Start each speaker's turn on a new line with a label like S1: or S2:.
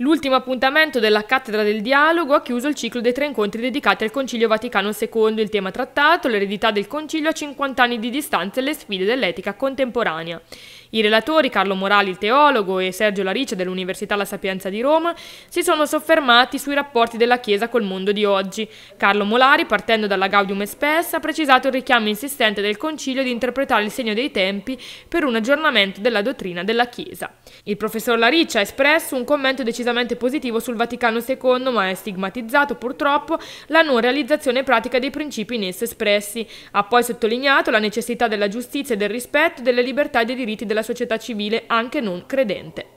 S1: L'ultimo appuntamento della Cattedra del Dialogo ha chiuso il ciclo dei tre incontri dedicati al Concilio Vaticano II, il tema trattato, l'eredità del Concilio a 50 anni di distanza e le sfide dell'etica contemporanea. I relatori Carlo Morali, il teologo, e Sergio Larice dell'Università La Sapienza di Roma si sono soffermati sui rapporti della Chiesa col mondo di oggi. Carlo Molari, partendo dalla Gaudium Espes, ha precisato il richiamo insistente del Concilio di interpretare il segno dei tempi per un aggiornamento della dottrina della Chiesa. Il professor Larice ha espresso un commento decisamente positivo sul Vaticano II, ma è stigmatizzato purtroppo la non realizzazione pratica dei principi in esso espressi. Ha poi sottolineato la necessità della giustizia e del rispetto delle libertà e dei diritti della della società civile anche non credente.